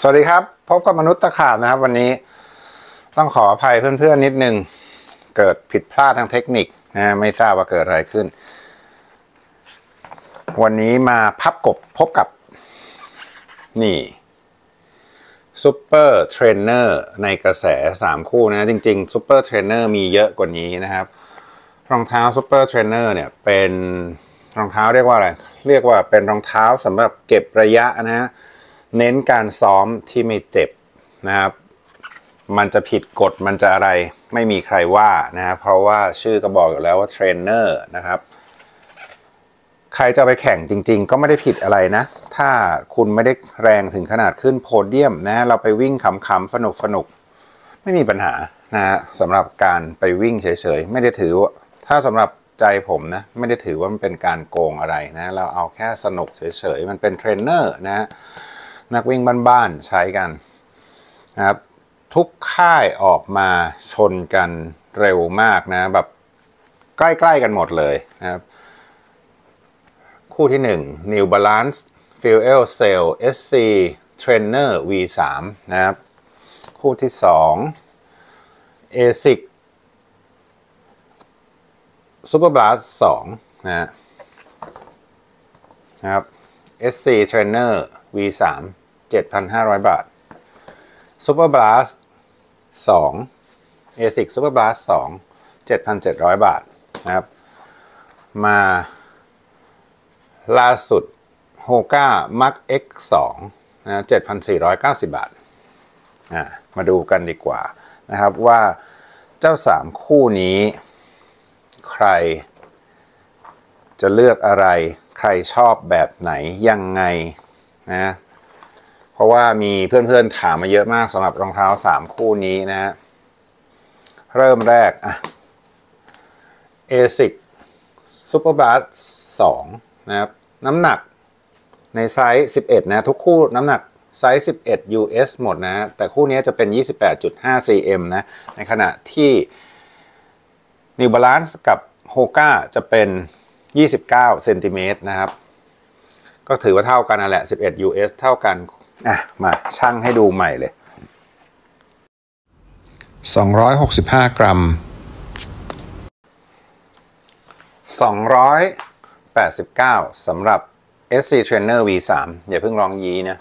สวัสดีครับ พบกับมนุษย์ตะขาบนะครับ วันนี้ต้องขออภัยเพื่อนๆนิดนึงเกิดผิดพลาดทางเทคนิคนะไม่ทราบว่าเกิดอะไรขึ้น วันนี้มาพับกบพบกับนี่ซูเปอร์เทรนเนอร์ในกระแส 3 คู่นะจริงๆซูเปอร์เทรนเนอร์มีเยอะกว่านี้นะครับ รองเท้าซูเปอร์เทรนเนอร์เนี่ยเป็นรองเท้าเรียกว่าอะไร เรียกว่าเป็นรองเท้าสำหรับเก็บระยะนะฮะเน้นการซ้อมที่ไม่เจ็บนะครับ มันจะผิดกฎ มันจะอะไร ไม่มีใครว่านะเพราะว่าชื่อก็บอกอยู่แล้วว่าเทรนเนอร์นะครับ ใครจะไปแข่งจริง ๆ ก็ไม่ได้ผิดอะไรนะ ถ้าคุณไม่ได้แรงถึงขนาดขึ้นโพเดียมนะ เราไปวิ่งขำๆ สนุกสนุกไม่มีปัญหานะฮะสำหรับการไปวิ่งเฉยๆ ไม่ได้ถือถ้าสำหรับใจผมนะ ไม่ได้ถือว่ามันเป็นการโกงอะไรนะ เราเอาแค่สนุกเฉยๆ มันเป็นเทรนเนอร์นะนักวิ่งบ้านๆใช้กันนะครับทุกค่ายออกมาชนกันเร็วมากนะ แบบใกล้ๆกันหมดเลยนะครับคู่ที่ 1 New Balance Fuel Cell SC Trainer V3 นะครับคู่ที่2 ASIC Super Blast 2นะนะครับ SC Trainer V3 7,500 บาท Super Blast 2 ASIC Super Blast 2 7,700 บาทนะครับมาล่าสุด Hoka Mark X 2นะ7,490 บาทอ่ามาดูกันดีกว่านะครับว่าเจ้า 3 คู่นี้ใครจะเลือกอะไรใครชอบแบบไหน ยังไงนะ เพราะว่ามีเพื่อนๆถามมาเยอะมากสำหรับรองเท้า 3 คู่นี้นะเริ่มแรกอะ ASIC s u p e r b ส s 2นะครับน้ำหนักในไซส์ 11 นะ ทุกคู่น้ำหนัก ไซส์ 11 US หมดนะ แต่คู่นี้จะเป็น 28.5 cm นะ ในขณะที่ New Balance กับ Hoka จะเป็น29เซนติเมตรนะครับ ก็ถือว่าเท่ากันนั่นแหละ 11 US เท่ากัน อ่ะ มาชั่งให้ดูใหม่เลย 265 กรัม 289สำหรับ SC Trainer V3 อย่าเพิ่งลองยีนะ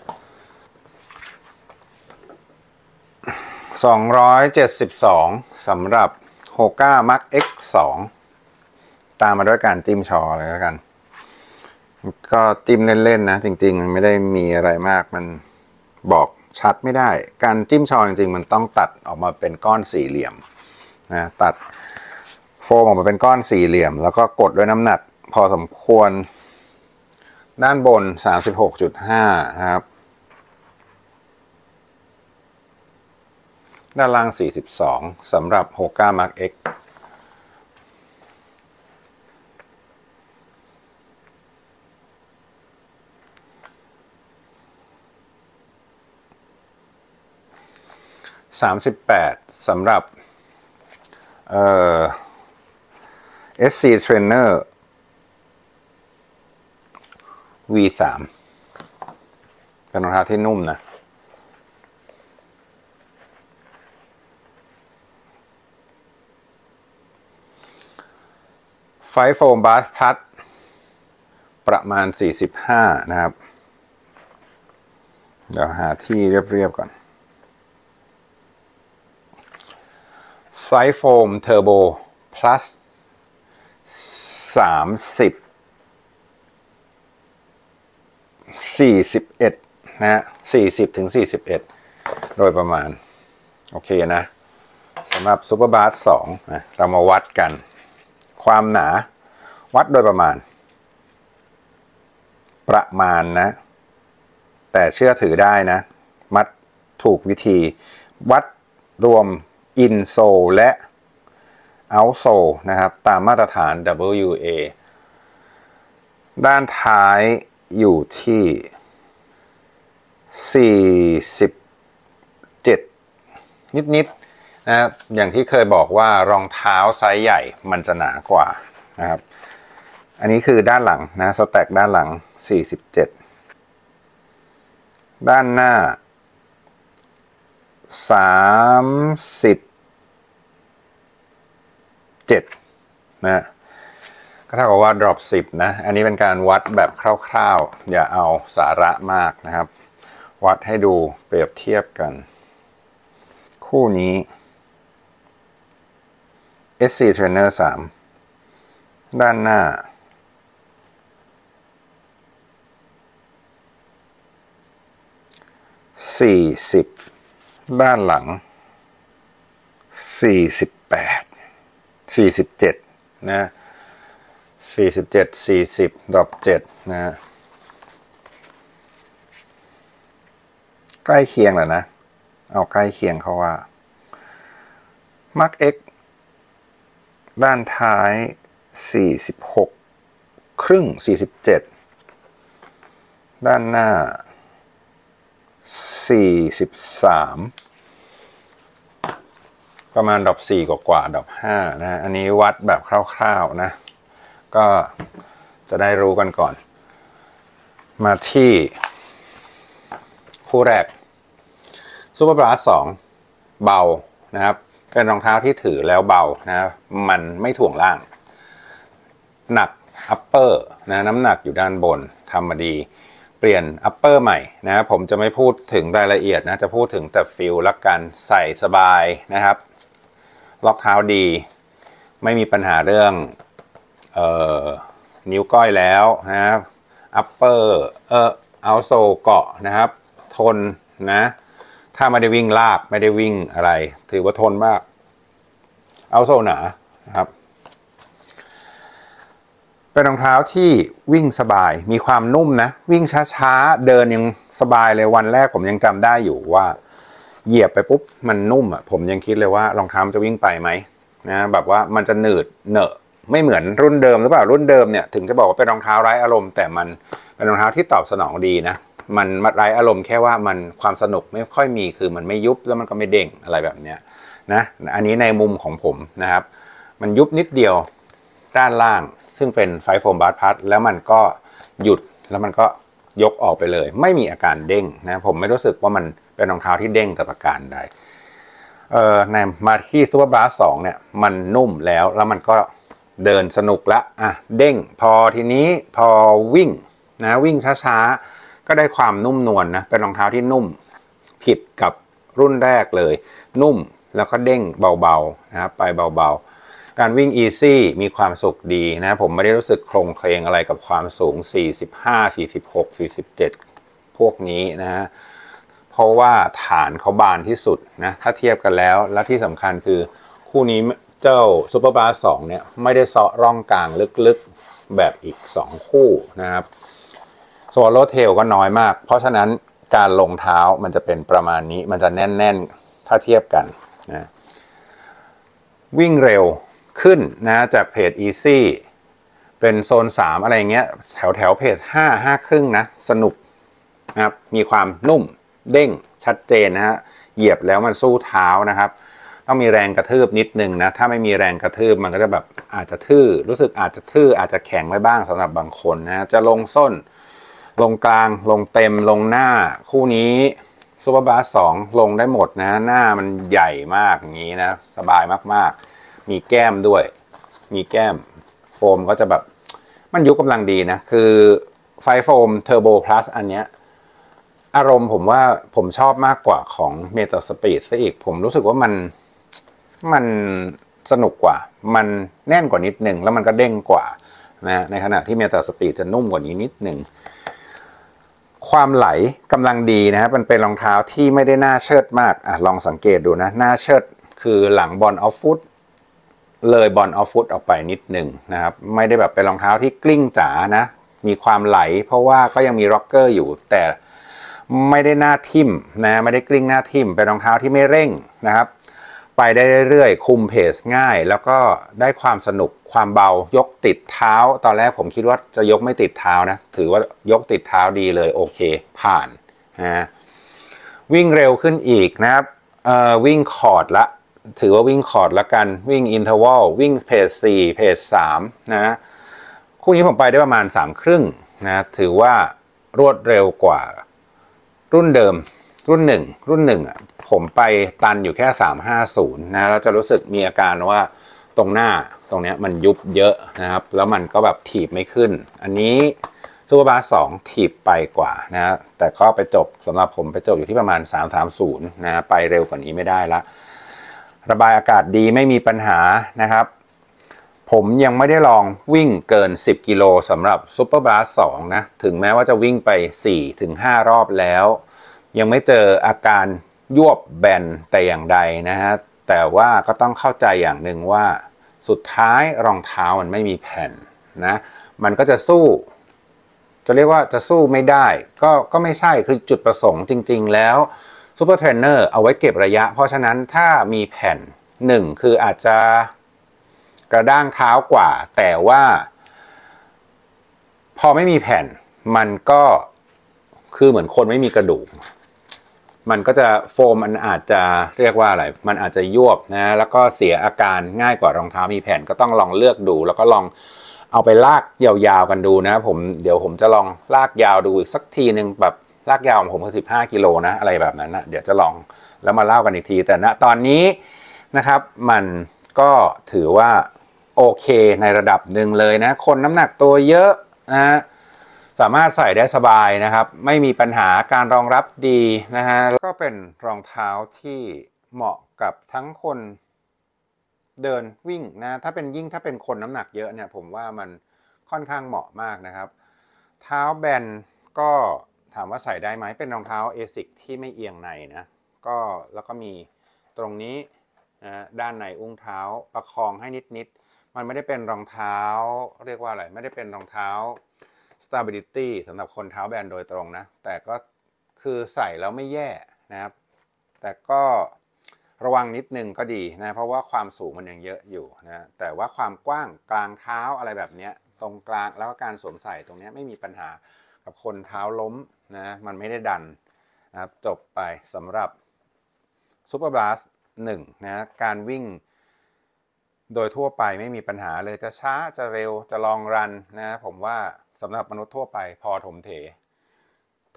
272สำหรับ Hoka Mark X2 ตามมาด้วยการจิ้มชอเลยแล้วกัน ก็จิ้มเล่นๆนะจริงๆ มันไม่ได้มีอะไรมาก มันบอกชัดไม่ได้การจิ้มชอจริงๆ มันต้องตัดออกมาเป็นก้อนสี่เหลี่ยมนะตัดโฟมออกมาเป็นก้อนสี่เหลี่ยม แล้วก็กดด้วยน้ำหนักพอสมควร ด้านบน 36.5นะครับ ด้านล่าง 42สำหรับ Hoka Mark X 38สำหรับเอ่อ SC Trainer V3 เป็นรองเท้าที่นุ่มนะไฟโฟมบาสพัดประมาณ 45 นะครับ เดี๋ยวหาที่เรียบๆก่อนไซโฟมเทอร์โบ plus สามสิบสี่สิบเอ็ดนะฮะสี่สิบถึงสี่สิบเอ็ดโดยประมาณ โอเคนะสำหรับซูเปอร์บาร์สองเรามาวัดกัน ความหนาวัดโดยประมาณ ประมาณนะ แต่เชื่อถือได้นะ มัดถูกวิธีวัดรวมอินโซลและเอาโซลนะครับ ตามมาตรฐาน WA ด้านท้ายอยู่ที่47นิดๆนนะอย่างที่เคยบอกว่ารองเท้าไซส์ใหญ่มันจะหนากว่านะครับ อันนี้คือด้านหลังนะ สแต็กด้านหลัง 47 ด้านหน้า 30 7นะ ก็เท่ากับว่า drop 10นะ อันนี้เป็นการวัดแบบคร่าวๆ อย่าเอาสาระมากนะครับ วัดให้ดูเปรียบเทียบกัน คู่นี้ SC Trainer 3 ด้านหน้าสสี่ิบด้านหลังสสี่ิบปด47นะ47 40ดรอป7นะใกล้เคียงแหละนะเอาใกล้เคียงเขาว่ามกเอ็ x ด้านท้าย 46 ครึ่ง 47 ด้านหน้า 43ประมาณดอก่กว่ากว่าดอกานะ อันนี้วัดแบบคร่าวๆนะ ก็จะได้รู้กันก่อน มาที่ คู่แรกซูเปอร์บลาสสองเบานะครับ เป็นรองเท้าที่ถือแล้วเบานะมันไม่ถ่วงล่าง หนักอัปเปอร์นะน้ำหนักอยู่ด้านบนทำมาดีเปลี่ยนอัปเปอร์ใหม่นะผมจะไม่พูดถึงรายละเอียดนะ จะพูดถึงแต่ฟิลละกันใส่สบายนะครับล็อกเท้าดี ไม่มีปัญหาเรื่อง เอ่อนิ้วก้อยแล้วนะครับอัปเปอร์เอ่อเอาโซเกาะนะครับ ทนนะ ถ้าไม่ได้วิ่งลาบไม่ได้วิ่งอะไรถือว่าทนมาก เอาโซหนา นะครับ เป็นรองเท้าที่วิ่งสบายมีความนุ่มนะ วิ่งช้าๆ เดินยังสบายเลย วันแรกผมยังจำได้อยู่ว่าเหยียบไปปุ๊บ มันนุ่มอ่ะผมยังคิดเลยว่ารองเท้ามันจะวิ่งไปไหมนะแบบว่ามันจะหนืดเหนอะไม่เหมือนรุ่นเดิมหรือเปล่ารุ่นเดิมเนี่ยถึงจะบอกว่าเป็นรองเท้าไร้อารมณ์แต่มันเป็นรองเท้าที่ตอบสนองดีนะมันไร้อารมณ์แค่ว่ามันความสนุกไม่ค่อยมีคือมันไม่ยุบแล้วมันก็ไม่เด้งอะไรแบบเนี้ยนะอันนี้ในมุมของผมนะครับมันยุบนิดเดียวด้านล่างซึ่งเป็นไฟโฟมบาร์พัดแล้วมันก็หยุดแล้วมันก็ยกออกไปเลย ไม่มีอาการเด้งนะผมไม่รู้สึกว่ามันเป็นรองเท้าที่เด้งกับระการใด เอ่อในมาที่ซูเปอร์บาสสองเนี่ย มันนุ่มแล้ว แล้วมันก็เดินสนุกละ อ่ะ เด้ง พอทีนี้ พอวิ่งนะ วิ่งช้าๆ ก็ได้ความนุ่มนวลนนะเป็นรองเท้าที่นุ่ม ผิดกับรุ่นแรกเลย นุ่มแล้วก็เด้งเบาๆนะครับ ไปเบาๆ การวิ่งอีซี่มีความสุขดีนะ ผมไม่ได้รู้สึกโครงเคลงอะไรกับความสูง 45 46 47 พวกนี้นะฮะเพราะว่าฐานเขาบานที่สุด นะ ถ้าเทียบกันแล้ว และที่สำคัญคือคู่นี้เจ้าซูเปอร์บาร์สเนี่ย ไม่ได้เซาะร่องกลางลึกๆแบบอีก 2 คู่นะครับสวอลโลเทลก็น้อยมาก เพราะฉะนั้นการลงเท้ามันจะเป็นประมาณนี้มันจะแน่นๆถ้าเทียบกันนะวิ่งเร็วขึ้นนะ จากเพจ Easy เป็นโซน 3 อะไรเงี้ยแถวแถวเพจ5 5ครึ่งนะสนุกนะครับมีความนุ่มเด้งชัดเจนนะฮะ เหยียบแล้วมันสู้เท้านะครับ ต้องมีแรงกระทืบนิดนึงนะ ถ้าไม่มีแรงกระทืบมันก็จะแบบ อาจจะทื่อ รู้สึกอาจจะทื่ออาจจะแข็งไว้บ้างสำหรับบางคนนะ จะลงส้น ลงกลางลงเต็มลงหน้าคู่นี้ซูเปอร์บาสสองลงได้หมดนะ หน้ามันใหญ่มากอย่างนี้นะสบายมากๆ มีแก้มด้วย มีแก้มโฟมก็จะแบบมันยุกกำลังดีนะคือไฟโฟมเทอร์โบพลัสอันเนี้ยอารมณ์ผมว่าผมชอบมากกว่าของเมตาสปีดซะอีก ผมรู้สึกว่ามันมันสนุกกว่า มันแน่นกว่านิดนึงแล้วมันก็เด้งกว่านะ ในขณะที่เมตาสปีดจะนุ่มกว่านี้นิดนึงความไหลกำลังดีนะครับมันเป็นรองเท้าที่ไม่ได้หน้าเชิดมากอ่ะลองสังเกตดูนะหน้าเชิดคือหลังบอลออฟฟุตเลยบอลออฟฟุตออกไปนิดหนึ่งนะครับ ไม่ได้แบบเป็นรองเท้าที่กลิ้งจ๋านะ มีความไหลเพราะว่าก็ยังมีร็อกเกอร์อยู่แต่ไม่ได้หน้าทิ่มนะไม่ได้กลิ้งหน้าทิ่มเป็นรองเท้าที่ไม่เร่งนะครับ ไปได้เรื่อยๆคุมเพสง่าย แล้วก็ได้ความสนุกความเบายกติดเท้า ตอนแรกผมคิดว่าจะยกไม่ติดเท้านะถือว่ายกติดเท้าดีเลยโอเคผ่านนะวิ่งเร็วขึ้นอีกนะครับวิ่งคอร์ดละถือว่าวิ่งคอร์ดละกัน วิ่งอินเทอร์วัลวิ่งเพจสี่เพจสามนะคู่นี้ผมไปได้ประมาณ3ามครึ่งนะถือว่ารวดเร็วกว่ารุ่นเดิมรุ่นหนึ่งรุ่นหนึ่งอ่ะผมไปตันอยู่แค่ 350นะแล้วจะรู้สึกมีอาการว่าตรงหน้าตรงเนี้ยมันยุบเยอะนะครับ แล้วมันก็แบบถีบไม่ขึ้น อันนี้ซูเปอร์บาร์สองถีบไปกว่านะแต่ก็ไปจบสำหรับผมไปจบอยู่ที่ประมาณ 330 นะไปเร็วกว่านี้ไม่ได้ละ ระบายอากาศดีไม่มีปัญหานะครับผมยังไม่ได้ลองวิ่งเกิน 10 กิโลสำหรับซ u เปอร์บาส2นะ ถึงแม้ว่าจะวิ่งไป 4-5 รอบแล้ว ยังไม่เจออาการยวบแบนแต่อย่างใดนะฮะ แต่ว่าก็ต้องเข้าใจอย่างหนึ่งว่า สุดท้ายรองเท้ามันไม่มีแผ่น นะ มันก็จะสู้ จะเรียกว่าจะสู้ไม่ได้ ก็ก็ไม่ใช่คือจุดประสงค์จริงๆแล้วซูเปอร์เทรนเนอร์เอาไว้เก็บระยะ เพราะฉะนั้นถ้ามีแผ่น 1 คืออาจจะกระด้างเท้ากว่า แต่ว่า พอไม่มีแผ่น มันก็คือเหมือนคนไม่มีกระดูก มันก็จะโฟมมันอาจจะเรียกว่าอะไรมันอาจจะยวบนะแล้วก็เสียอาการง่ายกว่ารองเท้ามีแผ่น ก็ต้องลองเลือกดู แล้วก็ลองเอาไปลากยาวๆกันดูนะผมเดี๋ยวผมจะลองลากยาวดูอีกสักทีหนึ่งแบบลากยาวของผมก็สิบห้ากิโลนะอะไรแบบนั้นนะเดี๋ยวจะลองแล้วมาเล่ากันอีกที แต่ณนะตอนนี้นะครับมันก็ถือว่าโอเคในระดับหนึ่งเลยนะคนน้ำหนักตัวเยอะนะสามารถใส่ได้สบายนะครับไม่มีปัญหาการรองรับดีนะฮะก็เป็นรองเท้าที่เหมาะกับทั้งคนเดินวิ่งนะถ้าเป็นยิ่งถ้าเป็นคนน้ำหนักเยอะเนี่ยผมว่ามันค่อนข้างเหมาะมากนะครับเท้าแบนก็ถามว่าใส่ได้ไหมเป็นรองเท้าเอซิกที่ไม่เอียงในนะก็แล้วก็มีตรงนี้นะด้านในอุ้งเท้าประคองให้นิดๆมันไม่ได้เป็นรองเท้าเรียกว่าอะไรไม่ได้เป็นรองเท้า stability สำหรับคนเท้าแบนโดยตรงนะแต่ก็คือใส่แล้วไม่แย่นะครับแต่ก็ระวังนิดนึงก็ดีนะเพราะว่าความสูงมันยังเยอะอยู่นะแต่ว่าความกว้างกลางเท้าอะไรแบบนี้ตรงกลางแล้วก็การสวมใส่ตรงนี้ไม่มีปัญหากับคนเท้าล้มนะมันไม่ได้ดันนะครับจบไปสำหรับ Super Blast 1นะการวิ่งโดยทั่วไปไม่มีปัญหาเลยจะช้าจะเร็วจะลองรันนะผมว่าสำหรับมนุษย์ทั่วไปพอถมเถ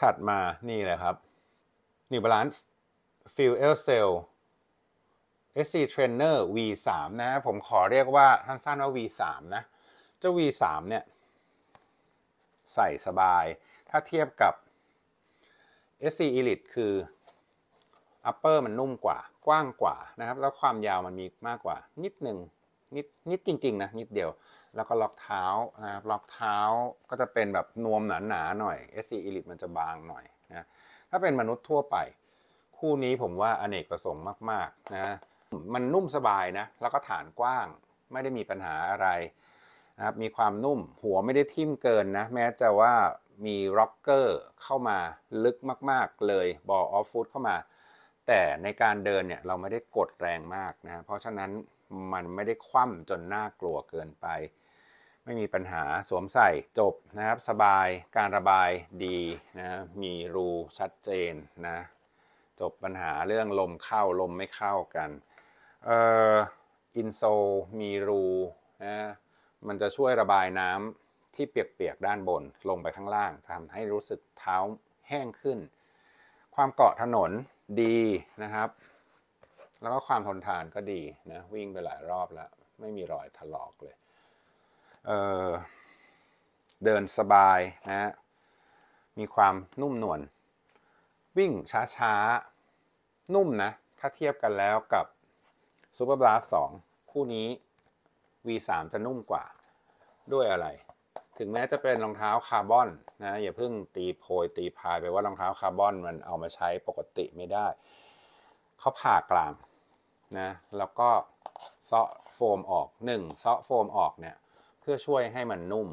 ถัดมานี่เลยครับ New Balance Fuel Cell SC Trainer V3 นะผมขอเรียกว่าสั้นๆว่า V3 นะเจ้า V3 เนี่ย ใส่สบาย ถ้าเทียบกับ SC Elite คืออัปเปอร์มันนุ่มกว่า กว้างกว่านะครับ แล้วความยาวมันมีมากกว่านิดหนึ่งนิดนิดจริงๆนะนิดเดียวแล้วก็ล็อกเท้านะครับล็อกเท้าก็จะเป็นแบบนวมหนาๆหหน่อย SC Elite มันจะบางหน่อยนะถ้าเป็นมนุษย์ทั่วไป คู่นี้ผมว่าอเนกประสงค์มากๆนะมันนุ่มสบายนะแล้วก็ฐานกว้างไม่ได้มีปัญหาอะไรนะครับมีความนุ่มหัวไม่ได้ทิ่มเกินนะแม้จะว่ามีร็อกเกอร์เข้ามาลึกมากๆเลยบอออฟฟูดเข้ามา แต่ในการเดินเนี่ยเราไม่ได้กดแรงมากนะเพราะฉะนั้นมันไม่ได้คว่ำจนน่ากลัวเกินไป ไม่มีปัญหาสวมใส่จบนะครับสบายการระบายดีนะมีรูชัดเจนนะ จบปัญหาเรื่องลมเข้าลมไม่เข้ากันเอ่ออินโซมีรูนะมันจะช่วยระบายน้ำที่เปียกๆด้านบนลงไปข้างล่างทำให้รู้สึกเท้าแห้งขึ้น ความเกาะถนนดีนะครับแล้วก็ความทนทานก็ดีนะ วิ่งไปหลายรอบแล้ว ไม่มีรอยถลอกเลยเเดินสบายนะ มีความนุ่มนวลวิ่งช้าๆ นุ่มนะ ถ้าเทียบกันแล้วกับซ u p e r b l a สองคู่นี้ V3 จะนุ่มกว่า ด้วยอะไร ถึงแม้จะเป็นรองเท้าคาร์บอนนะอย่าเพิ่งตีโพยตีพายไปว่ารองเท้าคาร์บอน มันเอามาใช้ปกติไม่ได้เขาผ่ากลางนะแล้วก็เซาะโฟมออก1เซาะโฟมออกเนี่ยเพื่อช่วยให้มันนุ่ม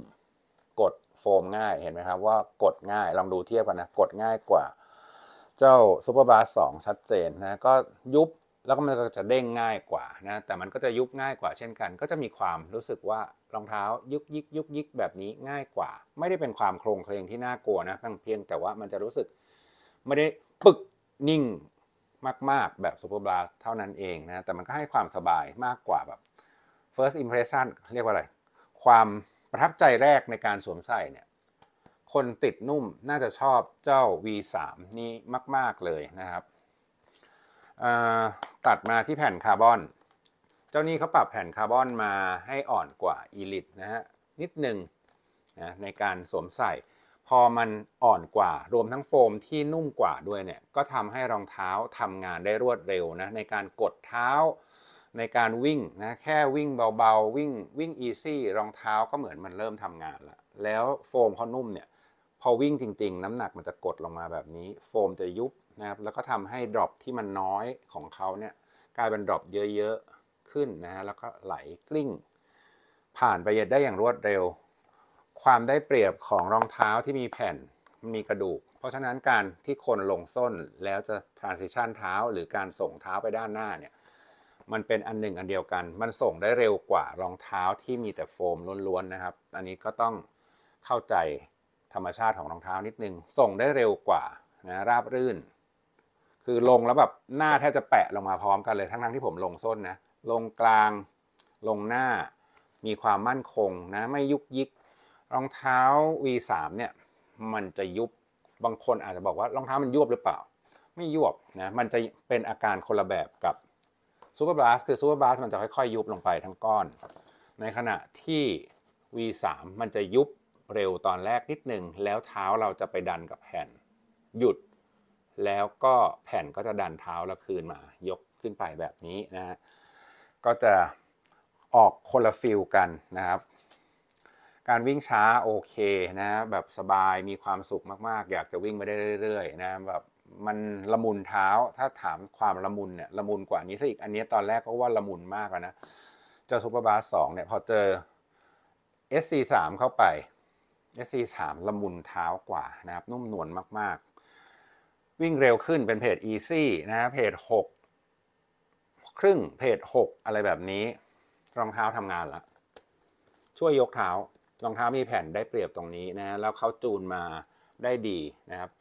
กดโฟมง่ายเห็นไหมครับว่ากดง่ายลองดูเทียบกันนะกดง่ายกว่า เจ้าซูเปอร์บาร์สชัดเจนนะก็ยุบแล้วก็มันก็จะเด้งง่ายกว่านะแต่มันก็จะยุบง่ายกว่าเช่นกัน ก็จะมีความรู้สึกว่ารองเท้ายุกยิกยุกยิกแบบนี้ง่ายกว่า ไม่ได้เป็นความโครงเคลงที่น่ากลัวนะเพียงแต่ว่ามันจะรู้สึกไม่ได้ปึกนิ่งมากๆ แบบซูเปอร์บล t สเท่านั้นเองนะ แต่มันก็ให้ความสบายมากกว่าแบบ first impression เรียกว่าอะไร ความประทับใจแรกในการสวมใส่เนี่ย คนติดนุ่ม น่าจะชอบเจ้า V3 นี้มาก ๆ เลยนะครับตัดมาที่แผ่นคาร์บอน เจ้านี้เขาปรับแผ่นคาร์บอนมาให้อ่อนกว่า Elite นะฮะนิดหนึ่งนะในการสวมใส่พอมันอ่อนกว่ารวมทั้งโฟมที่นุ่มกว่าด้วยเนี่ยก็ทำให้รองเท้าทำงานได้รวดเร็วนะในการกดเท้าในการวิ่งนะแค่วิ่งเบาๆวิ่งวิ่งอีซี่รองเท้าก็เหมือนมันเริ่มทำงานละแล้วโฟมเขานุ่มเนี่ยพอวิ่งจริงๆ น้ำหนักมันจะกดลงมาแบบนี้โฟมจะยุบนะครับแล้วก็ทำให้ดรอปที่มันน้อยของเขาเนี่ยกลายเป็นดรอปเยอะ ๆขึ้นนะฮะแล้วก็ไหลกลิ้ง ผ่านไปได้อย่างรวดเร็วความได้เปรียบของรองเท้าที่มีแผ่นมีกระดูก เพราะฉะนั้นการที่คนลงส้นแล้วจะ transition เท้าหรือการส่งเท้าไปด้านหน้าเนี่ยมันเป็นอันหนึ่งอันเดียวกัน มันส่งได้เร็วกว่ารองเท้าที่มีแต่โฟมล้วนๆนะครับ อันนี้ก็ต้องเข้าใจธรรมชาติของรองเท้านิดนึง ส่งได้เร็วกว่านะราบรื่น คือลงแล้วแบบหน้าแทบจะแปะลงมาพร้อมกันเลยทั้งๆที่ผมลงส้นนะลงกลางลงหน้ามีความมั่นคงนะไม่ยุกยิกรองเท้า V3 เนี่ยมันจะยุบบางคนอาจจะบอกว่า รองเท้ามันยุบหรือเปล่าไม่ยุบนะมันจะเป็นอาการคนละแบบกับซูเปอร์บลัสคือซูเปอร์บลัสมันจะค่อยๆ ยุบลงไปทั้งก้อน ในขณะที่ V3 มันจะยุบเร็วตอนแรกนิดหนึ่ง แล้วเท้าเราจะไปดันกับแผ่นหยุด แล้วก็แผ่นก็จะดันเท้าเราคืนมา ยกขึ้นไปแบบนี้นะฮะก็จะออกคนละฟิลกันนะครับการวิ่งช้าโอเคนะ แบบสบายมีความสุขมาก ๆ อยากจะวิ่งไปได้เรื่อยๆนะแบบมันละมุนเท้าถ้าถามความละมุนเนี่ยละมุนกว่านี้ซะอีกอันนี้ตอนแรกก็ว่าละมุนมากแล้วนะเจอซูเปอร์บาร์สองเนี่ยพอเจอ SC3 เข้าไป SC3 ละมุนเท้ากว่านะครับ นุ่มนวลมากๆ วิ่งเร็วขึ้นเป็นเพจ Easy นะเพจ 6 ครึ่งเพจ 6 อะไรแบบนี้ รองเท้าทำงานละช่วยยกเท้ารองเท้ามีแผ่นได้เปรียบตรงนี้นะ แล้วเขาจูนมาได้ดีนะครับ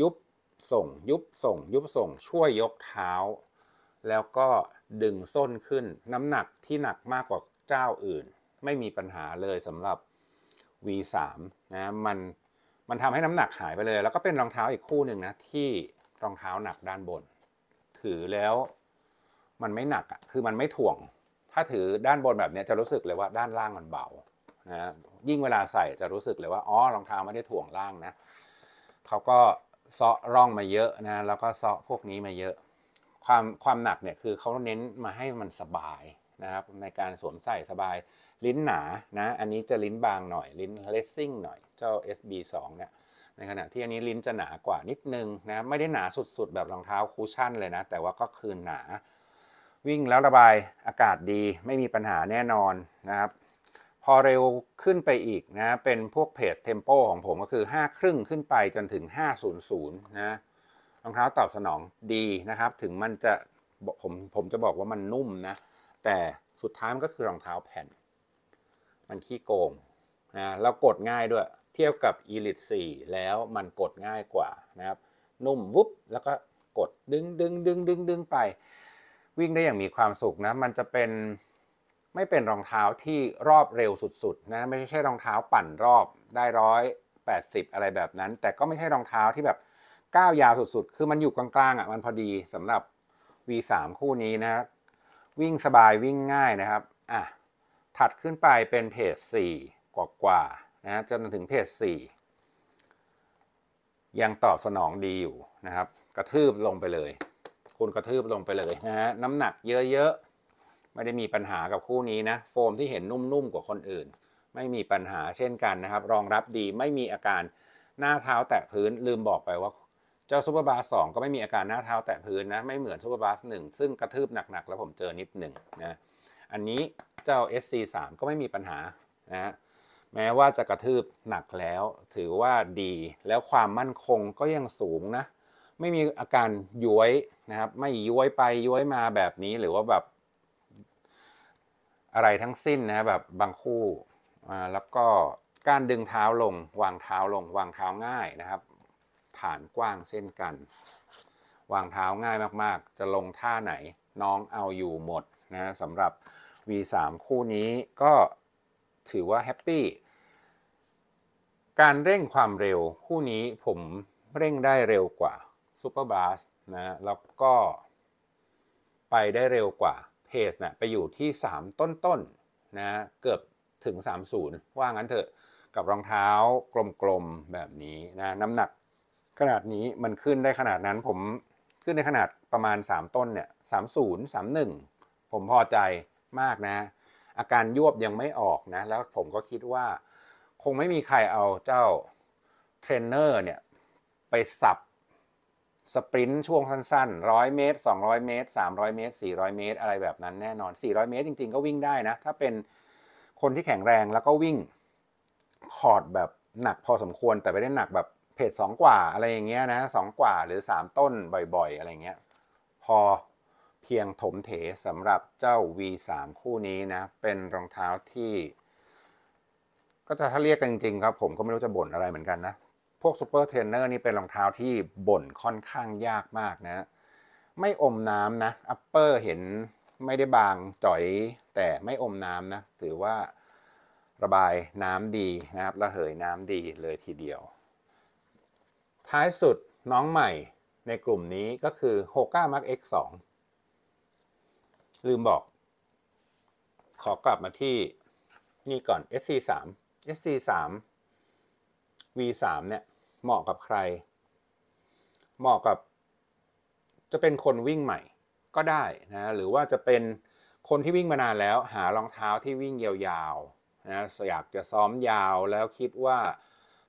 ยุบส่ง ยุบส่ง ยุบส่ง ช่วยยกเท้า แล้วก็ดึงส้นขึ้น น้ำหนักที่หนักมากกว่าเจ้าอื่น ไม่มีปัญหาเลยสำหรับ V3 นะมันมันทำให้น้ำหนักหายไปเลย แล้วก็เป็นรองเท้าอีกคู่หนึ่งนะที่รองเท้าหนักด้านบน ถือแล้วมันไม่หนักอ่ะ คือมันไม่ถ่วง ถ้าถือด้านบนแบบนี้จะรู้สึกเลยว่าด้านล่างมันเบา นะยิ่งเวลาใส่จะรู้สึกเลยว่าอ๋อรองเท้าไม่ได้ถ่วงล่างนะเขาก็เซาะร่องมาเยอะนะแล้วก็เซาะพวกนี้มาเยอะ ความความหนักเนี่ยคือเขาเน้นมาให้มันสบายนะครับ ในการสวมใส่สบายลิ้นหนานะ อันนี้จะลิ้นบางหน่อยลิ้นเลสซิ่งหน่อยเจ้า SB2 เนี่ยในขณะที่อันนี้ลิ้นจะหนากว่านิดนึงนะไม่ได้หนาสุดๆแบบรองเท้าคูชั่นเลยนะ แต่ว่าก็คืนหนา วิ่งแล้วระบายอากาศดีไม่มีปัญหาแน่นอนนะครับพอเร็วขึ้นไปอีกนะเป็นพวกเพจเทมโปของผมก็คือ 5 ครึ่งขึ้นไปจนถึง 500นะรองเท้าตอบสนองดีนะครับถึงมันจะผมผมจะบอกว่ามันนุ่มนะแต่สุดท้ายมันก็คือรองเท้าแผ่น มันขี้โกงนะแล้วกดง่ายด้วย เทียบกับ Elite 4แล้วมันกดง่ายกว่านะครับนุ่มวุบแล้วก็กดดึงดึงดึงดึงดึงไป วิ่งได้อย่างมีความสุขนะมันจะเป็นไม่เป็นรองเท้าที่รอบเร็วสุดๆนะไม่ใช่รองเท้าปั่นรอบได้ร้อยแปดสิบอะไรแบบนั้น แต่ก็ไม่ใช่รองเท้าที่แบบก้าวยาวสุด ๆ คือมันอยู่กลางๆอ่ะมันพอดีสำหรับ V3 คู่นี้นะวิ่งสบายวิ่งง่ายนะครับอ่ะ ถัดขึ้นไปเป็นเพจ4กว่ากว่านะจนถึงเพจ4ยังตอบสนองดีอยู่นะครับกระทืบลงไปเลย คุณกระทืบลงไปเลยนะฮะน้ำหนักเยอะไม่ได้มีปัญหากับคู่นี้นะโฟมที่เห็นนุ่มๆกว่าคนอื่น ไม่มีปัญหาเช่นกันนะครับรองรับดีไม่มีอาการหน้าเท้าแตะพื้นลืมบอกไปว่าเจ้าซูเปอร์บาสสก็ไม่มีอาการหน้าเท้าแตะพื้นนะไม่เหมือนซูเปอร์บาสหนึ่งซึ่งกระทืบหนักๆแล้วผมเจอนิดหนึ่งนะอันนี้เจ้า SC3 ก็ไม่มีปัญหานะแม้ว่าจะกระทืบหนักแล้ว ถือว่าดี แล้วความมั่นคงก็ยังสูงนะไม่มีอาการย้วยนะครับไม่ย้วยไปย้วยมาแบบนี้หรือว่าแบบอะไรทั้งสิ้นนะแบบบางคู่แล้วก็การดึงเท้าลง วางเท้าลง วางเท้าง่ายนะครับ ฐานกว้างเส้นกัน วางเท้าง่ายมากๆ จะลงท่าไหนน้องเอาอยู่หมดนะสำหรับ V3 คู่นี้ก็ถือว่าแฮปปี้การเร่งความเร็วคู่นี้ผมเร่งได้เร็วกว่าซูเปอร์บาสนะแล้วก็ไปได้เร็วกว่าเพจนะ่ะไปอยู่ที่ 3 ต้นๆนนะเกือบถึง30ว่างั้นเถอะกับรองเท้ากลมๆ แบบนี้นะน้ำหนักขนาดนี้มันขึ้นได้ขนาดนั้น ผมขึ้นในขนาดประมาณ 3 ต้นเนี่ยสามศูนย์สามหนึ่งผมพอใจมากนะ อาการยวบยังไม่ออกนะ แล้วผมก็คิดว่า คงไม่มีใครเอาเจ้าเทรนเนอร์เนี่ยไปสับสปรินต์ช่วงสั้น ๆ100เมตร200 เมตร300เมตร400 เมตร อะไรแบบนั้นแน่นอน 400 เมตรจริงๆก็วิ่งได้นะ ถ้าเป็นคนที่แข็งแรงแล้วก็วิ่งคอร์ดแบบหนักพอสมควรแต่ไม่ได้หนักแบบเพจ2กว่าอะไรอย่างเงี้ยนะสกว่าหรือ 3 ต้นบ่อยๆ อะไรเงี้ยพอเพียงถมเถสำหรับเจ้า V3 คู่นี้นะ เป็นรองเท้าที่ ก็จะถ้าเรียกกันจริงๆครับผมก็ไม่รู้จะบ่นอะไรเหมือนกันนะพวกซูเปอร์เทรนเนอร์นี่ เป็นรองเท้าที่บ่นค่อนข้างยากมาก นะ ไม่อมน้ำนะอัปเปอร์เห็นไม่ได้บางจ่อยแต่ไม่อมน้ำนะถือว่าระบายน้ำดี นะครับ ระเหยน้ำดีเลยทีเดียว ท้ายสุดน้องใหม่ในกลุ่มนี้ก็คือ Hoka Mark X2 ลืมบอก ขอกลับมาที่ นี่ ก่อน SC3 SC3 V3 เนี่ยเหมาะกับใคร เหมาะกับ จะเป็นคนวิ่งใหม่ก็ได้นะหรือว่าจะเป็นคนที่วิ่งมานานแล้ว หารองเท้าที่วิ่งยาวๆนะอยากจะซ้อมยาวแล้วคิดว่า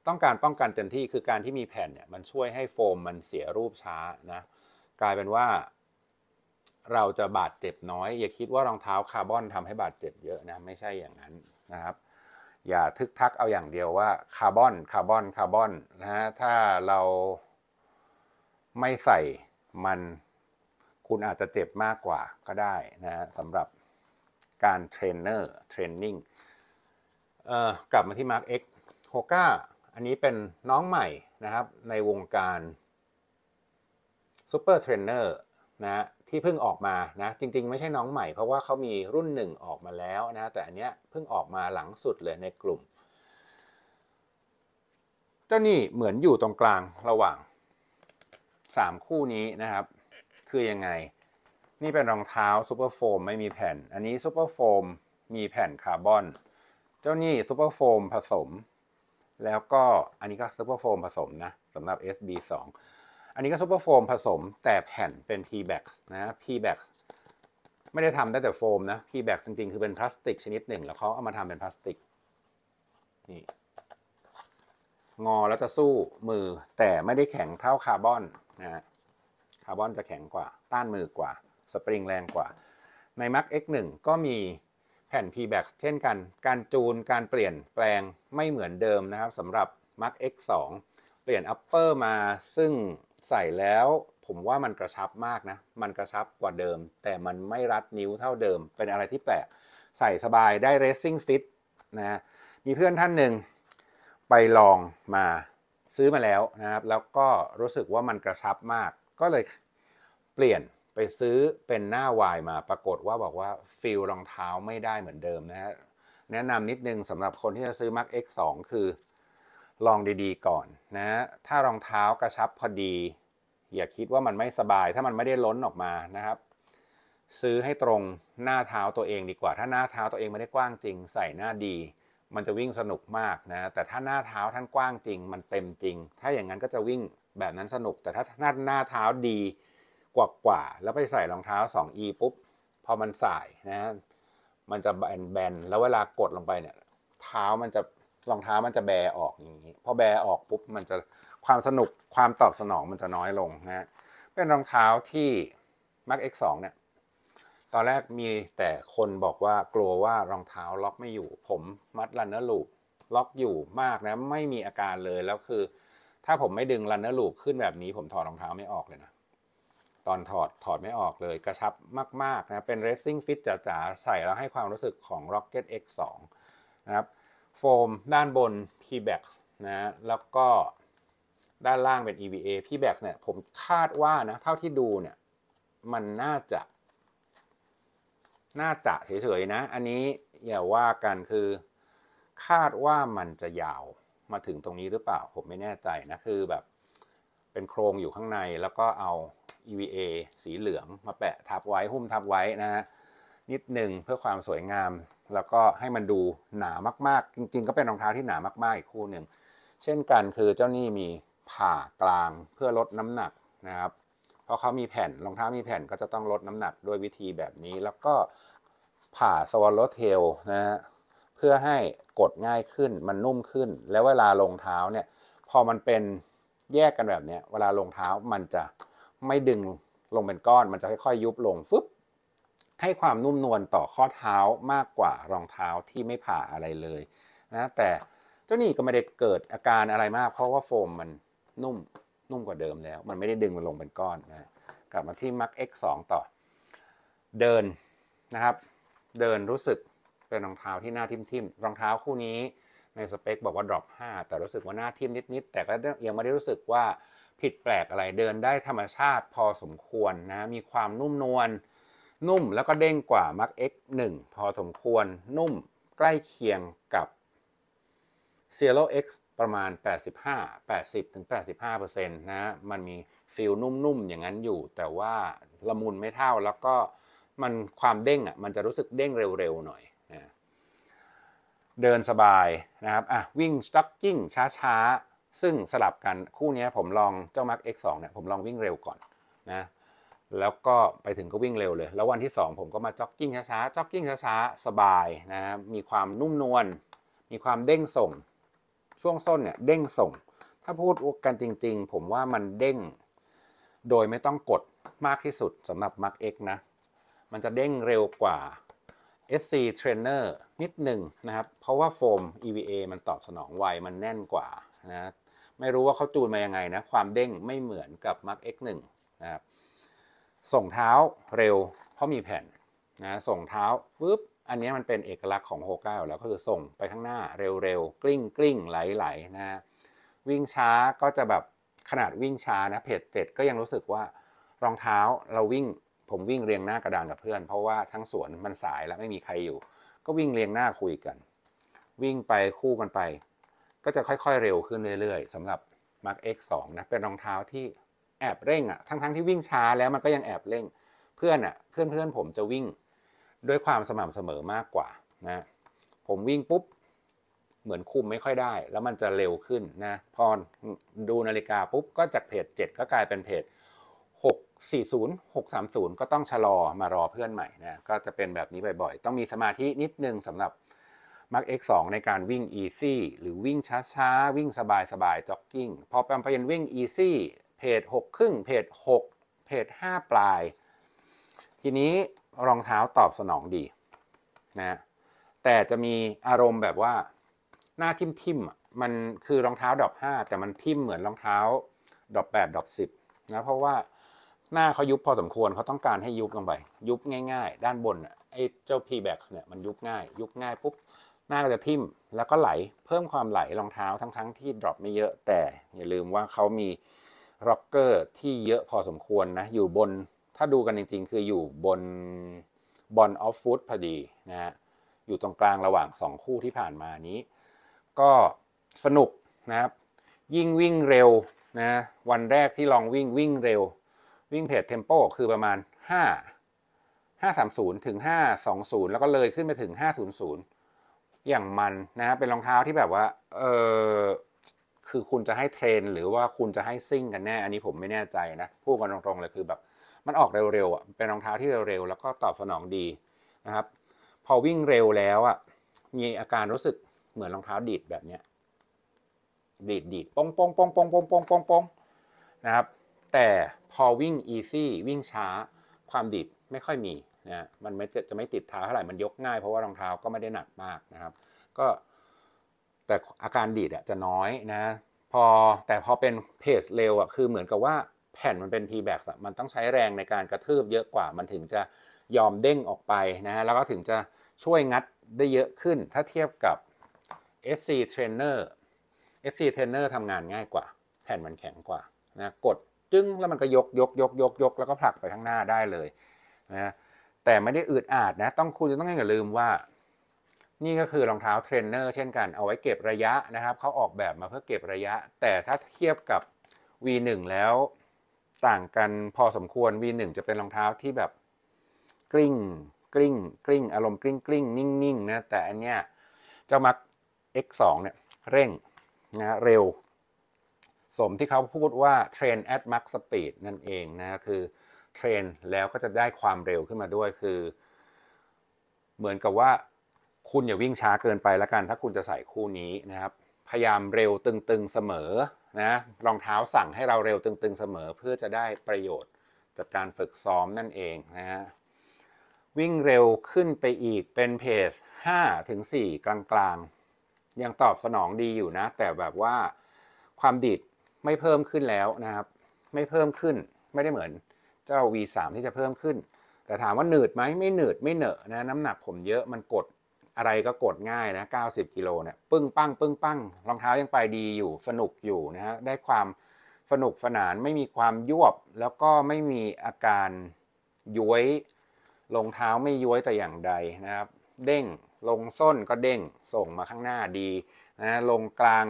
ต้องการป้องกันเต็มที่คือการที่มีแผ่นเนี่ยมันช่วยให้โฟมมันเสียรูปช้านะ กลายเป็นว่า เราจะบาดเจ็บน้อยอย่าคิดว่ารองเท้าคาร์บอนทำให้บาดเจ็บเยอะนะ ไม่ใช่อย่างนั้นนะครับอย่าทึกทักเอาอย่างเดียวว่าคาร์บอน คาร์บอน คาร์บอนนะฮะ ถ้าเราไม่ใส่มันคุณอาจจะเจ็บมากกว่าก็ได้นะฮะสำหรับการเทรนเนอร์เทรนนิ่งกลับมาที่ Mark X h o k a อันนี้เป็นน้องใหม่นะครับ ในวงการซูเปอร์เทรนเนอร์นะที่เพิ่งออกมานะจริงๆไม่ใช่น้องใหม่ เพราะว่าเขามีรุ่นหนึ่งออกมาแล้วนะแต่อันเนี้ยเพิ่งออกมาหลังสุดเลยในกลุ่ม เจ้านี่เหมือนอยู่ตรงกลางระหว่าง 3 คู่นี้นะครับ คือยังไง นี่เป็นรองเท้าซูเปอร์โฟมไม่มีแผ่น อันนี้ซูเปอร์โฟมมีแผ่นคาร์บอนเจ้านี่ซูเปอร์โฟมผสม แล้วก็อันนี้ก็ซูเปอร์โฟมผสมนะสำหรับ SB2 อันนี้ก็ซุปเปอร์โฟมผสมแต่แผ่นเป็น p b a c นะ p b a c ไม่ได้ทำได้แต่โฟมนะ p b a c จริงๆ คือเป็นพลาสติกชนิดหนึ่ง แล้วเขาเอามาทำเป็นพลาสติกนี่งอแล้วจะสู้มือ แต่ไม่ได้แข็งเท่าคาร์บอนนะคาร์บอนจะแข็งกว่า ต้านมือกว่า สปริงแรงกว่า ใน Mac X1 ก็มีแผ่น p b a c เช่นกัน การจูนการเปลี่ยนแปลงไม่เหมือนเดิมนะครับสำหรับ Mac X2 เปลี่ยน Upper มาซึ่งใส่แล้วผมว่ามันกระชับมากนะ มันกระชับกว่าเดิม แต่มันไม่รัดนิ้วเท่าเดิม เป็นอะไรที่แปลกใส่สบายได้รสซิ่งฟิตนะมีเพื่อนท่านหนึ่ง ไปลองมาซื้อมาแล้วนะครับ แล้วก็รู้สึกว่ามันกระชับมาก ก็เลยเปลี่ยนไปซื้อเป็นหน้าวายมาปรากฏว่าบอกว่าฟิลรองเท้าไม่ได้เหมือนเดิมนะแนะนำนิดนึงสำหรับคนที่จะซื้อ Mac X2 คือลองดีๆก่อนนะถ้ารองเท้ากระชับพอดี อย่าคิดว่ามันไม่สบายถ้ามันไม่ได้ล้นออกมานะครับ ซื้อให้ตรงหน้าเท้าตัวเองดีกว่า ถ้าหน้าเท้าตัวเองไม่ได้กว้างจริง ใส่หน้าดีมันจะวิ่งสนุกมากนะแต่ถ้าหน้าเท้าท่านกว้างจริง มันเต็มจริง ถ้าอย่างนั้นก็จะวิ่งแบบนั้นสนุก แต่ถ้าหน้าหน้าเท้าดีกว่ากว่าแล้วไปใส่รองเท้า 2E ปุ๊บพอมันใส่นะมันจะแบนๆแล้วเวลากดลงไปเนี่ยเท้ามันจะรองเท้ามันจะแบออกอย่างนี้พอแบออกปุ๊บมันจะความสนุกความตอบสนองมันจะน้อยลงนะฮะเป็นรองเท้าที่ Mac X2 เนี่ยตอนแรกมีแต่คนบอกว่ากลัวว่ารองเท้าล็อกไม่อยู่ ผมมัดลันเนอร์ลูปล็อกอยู่มากนะ ไม่มีอาการเลย แล้วคือถ้าผมไม่ดึงลันเนอร์ลูปขึ้นแบบนี้ผมถอดรองเท้าไม่ออกเลยนะ ตอนถอดถอดไม่ออกเลย กระชับมากๆนะเป็น racing fit จ๋าๆใส่แล้วให้ความรู้สึกของ Rocket X2 นะครับโฟมด้านบน p b a c นะแล้วก็ด้านล่างเป็น EVA p b a c เนี่ยผมคาดว่านะ เท่าที่ดูเนี่ยมันน่าจะ น่าจะเฉยๆนะ อันนี้อย่าว่ากันคือคาดว่ามันจะยาวมาถึงตรงนี้หรือเปล่า ผมไม่แน่ใจนะ คือแบบเป็นโครงอยู่ข้างในแล้วก็เอา EVA สีเหลืองมาแปะทับไว้หุ้มทับไว้นะฮะนิดหนึ่งเพื่อความสวยงามแล้วก็ให้มันดูหนามากๆ จริงๆ ก็เป็นรองเท้าที่หนามากๆ อีกคู่หนึ่งเช่นกันคือเจ้านี่มีผ่ากลางเพื่อลดน้ำหนักนะครับเพราะเขามีแผ่น รองเท้ามีแผ่นก็จะต้องลดน้ำหนัก ด้วยวิธีแบบนี้แล้วก็ผ่าสวอลโลเทลนะฮะเพื่อให้กดง่ายขึ้นมันนุ่มขึ้น แล้วเวลาลงเท้าเนี่ยพอมันเป็นแยกกันแบบนี้เวลาลงเท้ามันจะไม่ดึงลงเป็นก้อน มันจะค่อยๆยุบลงฟึบให้ความนุ่มนวลต่อข้อเท้ามากกว่ารองเท้าที่ไม่ผ่าอะไรเลยนะแต่เจ้านี่ก็ไม่ได้เกิดอาการอะไรมากเพราะว่าโฟมมันนุ่ม นุ่มกว่าเดิมแล้ว มันไม่ได้ดึงมันลงเป็นก้อนนะกลับมาที่ Mark X2 ต่อ เดินนะครับ เดินรู้สึกเป็นรองเท้าที่หน้าทิมทิมรองเท้าคู่นี้ ในสเปคบอกว่า drop 5แต่รู้สึกว่าหน้าทิมนิดๆแต่ก็ยังไม่ได้รู้สึกว่าผิดแปลกอะไรเดินได้ธรรมชาติพอสมควรนะมีความนุ่มนวลนุ่มแล้วก็เด้งกว่า m a r X1 พอสมควรนุ่มใกล้เคียงกับ Zero X ประมาณ 85 80ถึง85%นะมันมีฟิลนุ่มๆอย่างนั้นอยู่ แต่ว่าละมุนไม่เท่าแล้วก็มันความเด้งอ่ะมันจะรู้สึกเด้งเร็วๆหน่อยนะเดินสบายนะครับอ่ะวิ่งสต็อกกิ้งช้าๆ ซึ่งสลับกันคู่นี้ผมลองเจ้า m a r X2 เนี่ย ผมลองวิ่งเร็วก่อนนะแล้วก็ไปถึงก็วิ่งเร็วเลย แล้ววันที่ 2 ผมก็มาจ็อกกิ้งช้าๆ จ็อกกิ้งช้าๆ สบายนะมีความนุ่มนวล มีความเด้งส่ง ช่วงส้นเนี่ย เด้งส่ง ถ้าพูดกันจริงๆ ผมว่ามันเด้ง โดยไม่ต้องกดมากที่สุดสำหรับ Mark X นะ มันจะเด้งเร็วกว่า SC Trainer นิดหนึ่งนะครับ เพราะว่าโฟม EVA มันตอบสนองไว มันแน่นกว่านะ ไม่รู้ว่าเขาจูนมายังไงนะ ความเด้งไม่เหมือนกับ Mark X1 นะครับส่งเท้าเร็วเพราะมีแผ่นนะส่งเท้าปุ๊บอันนี้มันเป็นเอกลักษณ์ของโฮก้ายแล้วก็คือส่งไปข้างหน้าเร็วๆกลิ้งกลิ้งไหลๆนะวิ่งช้าก็จะแบบขนาดวิ่งช้านะเพจเจ็ดก็ยังรู้สึกว่ารองเท้าเราวิ่งผมวิ่งเรียงหน้ากระดานกับเพื่อนเพราะว่าทั้งสวนมันสายแล้วไม่มีใครอยู่ ก็วิ่งเรียงหน้าคุยกัน วิ่งไปคู่กันไป ก็จะค่อยๆเร็วขึ้นเรื่อย ๆสำหรับ Mark X2 นะเป็นรองเท้าที่แอบเร่งอะทั้งๆทที่วิ่งช้าแล้วมันก็ยังแอบเร่งเพื่อนอะเพื่อนเพื่อนผมจะวิ่งด้วยความสม่ำเสมอมากกว่านะผมวิ่งปุ๊บเหมือนคุมไม่ค่อยได้ แล้วมันจะเร็วขึ้นนะพอดูนาฬิกาปุ๊บ ก็จากเพจ 7 ก็กลายเป็นเพจ 640 630 ก็ต้องชะลอมารอเพื่อนใหม่นะก็จะเป็นแบบนี้บ่อยๆ ต้องมีสมาธินิดนึงสำหรับ Mark X2 ในการวิ่ง Easy หรือวิ่งช้าๆวิ่งสบายๆจ็อกกิ้งพอเป็นวิ่ง Easy เพจหกครึ่งเพจหกเพจห้าปลายทีนี้รองเท้าตอบสนองดีนะแต่จะมีอารมณ์แบบว่า หน้าทิมทิมมันคือรองเท้าดอปห้าแต่มันทิมเหมือนรองเท้าดอปแปดดอปสิบนะเพราะว่าหน้าเขายุบพอสมควรเขาต้องการให้ยุบลงไป ยุบง่าย ๆ ด้านบนอ่ะไอ้เจ้าพีแบ็กเนี่ยมันยุบง่ายยุบง่ายปุ๊บหน้าก็จะทิ่มแล้วก็ไหลเพิ่มความไหลรองเท้าทั้งๆที่ดรอปไม่เยอะแต่อย่าลืมว่าเขามีร็อกเกอร์ที่เยอะพอสมควรนะอยู่บนถ้าดูกันจริงๆ คืออยู่บนบอลออฟฟูดพอดีนะฮะอยู่ตรงกลางระหว่าง 2 คู่ที่ผ่านมานี้ ก็สนุกนะครับ ยิ่งวิ่งเร็วนะ วันแรกที่ลองวิ่งวิ่งเร็ววิ่งเพจเทมโปคือประมาณ 5 530ถึง520 แล้วก็เลยขึ้นไปถึง 500 อย่างมันนะฮะเป็นรองเท้าที่แบบว่าเออคือคุณจะให้เทรนหรือว่าคุณจะให้ซิ่งกันแน่ อันนี้ผมไม่แน่ใจนะพูดกันตรงๆเลยคือแบบมันออกเร็วๆอ่ะ เป็นรองเท้าที่เร็วๆ แล้วก็ตอบสนองดีนะครับ พอวิ่งเร็วแล้วอ่ะ มีอาการรู้สึกเหมือนรองเท้าดีดแบบเนี้ยดีดดีดปองปองปองปองปองปองปองปองนะครับ แต่พอวิ่งอีซี่วิ่งช้าความดีดไม่ค่อยมีนะมันไม่จะไม่ติดเท้าเท่าไหร่ มันยกง่ายเพราะว่ารองเท้าก็ไม่ได้หนักมากนะครับก็แต่อาการดีดอะจะน้อยนะพอแต่พอเป็นเพจเร็วอะคือเหมือนกับว่าแผ่นมันเป็นพีแบ็กมันต้องใช้แรงในการกระทืบเยอะกว่า มันถึงจะยอมเด้งออกไปนะฮะแล้วก็ถึงจะช่วยงัดได้เยอะขึ้น ถ้าเทียบกับ SC Trainer SC Trainer ทำงานง่ายกว่า แผ่นมันแข็งกว่านะกดจึ้ง แล้วมันก็ยก ยก ยกยกยกแล้วก็ผลักไปข้างหน้าได้เลยนะแต่ไม่ได้อืดอาดนะต้องคุณจะต้องอย่าลืมว่านี่ก็คือรองเท้าเทรนเนอร์เช่นกันเอาไว้เก็บระยะนะครับ เขาออกแบบมาเพื่อเก็บระยะ แต่ถ้าเทียบกับ V1 แล้วต่างกันพอสมควร V1 จะเป็นรองเท้าที่แบบ กลิ้งกลิ้งกลิ้ง อารมณ์กลิ้งกลิ้งนิ่งๆนะ แต่อันเนี้ยเจ้ามัก X2 เนี่ยเร่งนะ เร็ว สมที่เขาพูดว่าเทรน at max speed นั่นเองนะ คือเทรนแล้วก็จะได้ความเร็วขึ้นมาด้วย คือ เหมือนกับว่าคุณอย่าวิ่งช้าเกินไปละกันถ้าคุณจะใส่คู่นี้นะครับพยายามเร็วตึงๆเสมอนะรองเท้าสั่งให้เราเร็วตึงๆเสมอเพื่อจะได้ประโยชน์จากการฝึกซ้อมนั่นเองนะฮะวิ่งเร็วขึ้นไปอีกเป็นเพจ5ถึง4กลางๆ ยังตอบสนองดีอยู่นะ แต่แบบว่าความดิดไม่เพิ่มขึ้นแล้วนะครับ ไม่เพิ่มขึ้นไม่ได้เหมือนเจ้า V3 ที่จะเพิ่มขึ้น แต่ถามว่าหนืดไหมไม่หนืดไม่เหนอะนะ น้ำหนักผมเยอะมันกดอะไรก็กดง่ายนะ 90 กิโลเนี่ยปึ้งปั้ง ปึ้งปั้งรองเท้ายังไปดีอยู่สนุกอยู่นะฮะได้ความสนุกสนานไม่มีความยวบ แล้วก็ไม่มีอาการย้วยรองเท้าไม่ย้วยแต่อย่างใดนะครับ เด้งลงส้นก็เด้งส่งมาข้างหน้าดีนะลงกลาง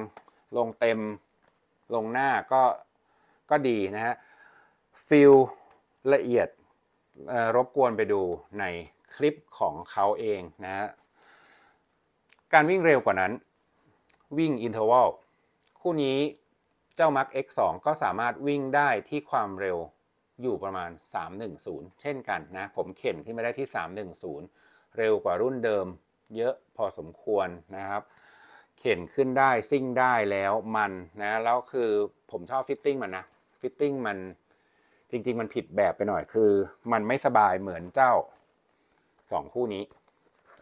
ลงเต็มลงหน้าก็ก็ดีนะฮะฟิลละเอียดรบกวนไปดูในคลิปของเขาเองนะฮะการวิ่งเร็วกว่านั้น วิ่งอินเทอร์วัลคู่นี้ เจ้ามัก X2 ก็สามารถวิ่งได้ที่ความเร็วอยู่ประมาณ 310 เช่นกันนะ ผมเข็นที่ไม่ได้ที่ 310 เร็วกว่ารุ่นเดิม เยอะพอสมควรนะครับ เข็นขึ้นได้ซิ่งได้แล้วมันนะ แล้วคือผมชอบฟิตติ้งมันนะ ฟิตติ้งมันจริงๆ มันผิดแบบไปหน่อยคือ มันไม่สบายเหมือนเจ้า 2 คู่นี้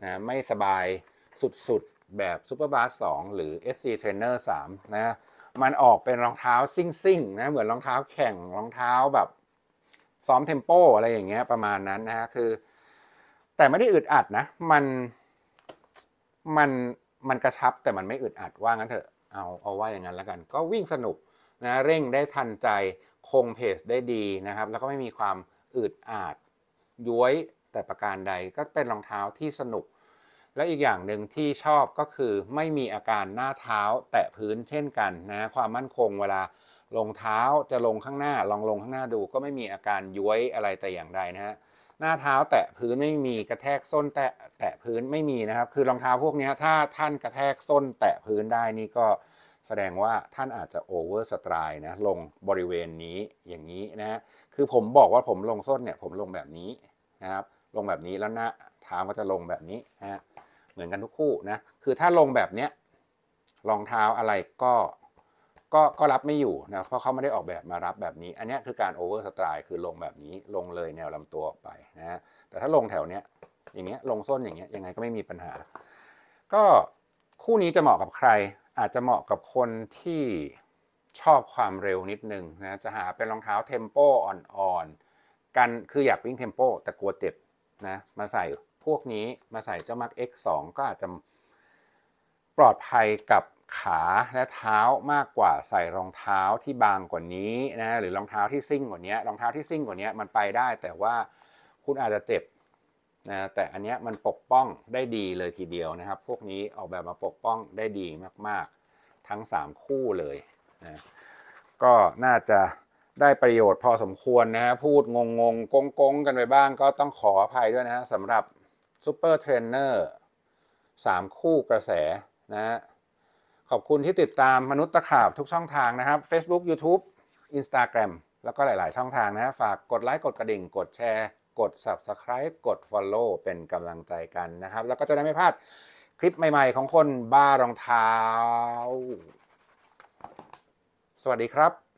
นะไม่สบายสุดๆ แบบ Super b a s 2หรือ SC Trainer 3นะมันออกเป็นรองเท้าซิ่งๆนะเหมือนรองเท้าแข่งรองเท้าแบบซ้อมเทมโปอะไรอย่างเงี้ยประมาณนั้นนะคือ แต่ไม่ได้อึดอัดนะมันมันมันกระชับแต่มันไม่อึดอัดว่างั้นเถอะเอาเอาว่าอย่างนั้นแล้วกัน ก็วิ่งสนุกนะเร่งได้ทันใจคงเพสได้ดีนะครับแล้วก็ไม่มีความอึดอัดย้วยแต่ประการใดก็เป็นรองเท้าที่สนุกแล้วอีกอย่างหนึ่งที่ชอบก็คือไม่มีอาการหน้าเท้าแตะพื้นเช่นกันนะความมั่นคงเวลาลงเท้าจะลงข้างหน้าลองลงข้างหน้าดูก็ไม่มีอาการย้วยอะไรแต่อย่างใดนะฮะหน้าเท้าแตะพื้นไม่มีกระแทกส้นแตะแตะพื้นไม่มีนะครับคือรองเท้าพวกนี้ถ้าท่านกระแทกส้นแตะพื้นได้นี่ก็แสดงว่าท่านอาจจะโอเวอร์สไตร์นะลงบริเวณนี้อย่างนี้นะคือผมบอกว่าผมลงส้นเนี่ยผมลงแบบนี้นะครับลงแบบนี้แล้วหน้าเท้าก็จะลงแบบนี้นะหมือนกันทุกคู่นะ คือถ้าลงแบบเนี้ยรองเท้าอะไรก็ก็ก็ รับไม่อยู่นะ เพราะเขาไม่ได้ออกแบบมารับแบบนี้ อันนี้คือการโอเวอร์สไตล์คือลงแบบนี้ลงเลยแนวลำตัวออกไปนะแต่ถ้าลงแถวเนี้ยอย่างเงี้ยลงส้นอย่างเงี้ยยังไงก็ไม่มีปัญหา ก็คู่นี้จะเหมาะกับใคร อาจจะเหมาะกับคนที่ชอบความเร็วนิดนึงนะจะหาเป็นรองเท้าเทมโปอ่อนๆกันคืออยากวิ่งเทมโปแต่กลัวเจ็บนะมาใส่พวกนี้มาใส่เจ้ามัก X2 ก็อาจจะปลอดภัยกับขาและเท้ามากกว่าใส่รองเท้าที่บางกว่านี้นะหรือรองเท้าที่ซิ่งกว่านี้ รองเท้าที่ซิ่งกว่านี้มันไปได้แต่ว่าคุณอาจจะเจ็บนะแต่อันนี้มันปกป้องได้ดีเลยทีเดียวนะครับ พวกนี้ออกแบบมาปกป้องได้ดีมาก ๆ ทั้ง 3 คู่เลยนะก็น่าจะได้ประโยชน์พอสมควรนะฮะพูดงงงงกงกันไปบ้างก็ต้องขออภัยด้วยนะฮะสำหรับซูเปอร์เทรนเนอร์สามคู่กระแสนะฮะขอบคุณที่ติดตามมนุษย์ตะขาบทุกช่องทางนะครับ Facebook YouTube Instagram แล้วก็หลายๆช่องทางนะฝากกดไลค์กดกระดิ่ง กดแชร์ กด Subscribe กด Follow เป็นกำลังใจกันนะครับ แล้วก็จะได้ไม่พลาดคลิปใหม่ๆของคนบ้ารองเท้า สวัสดีครับ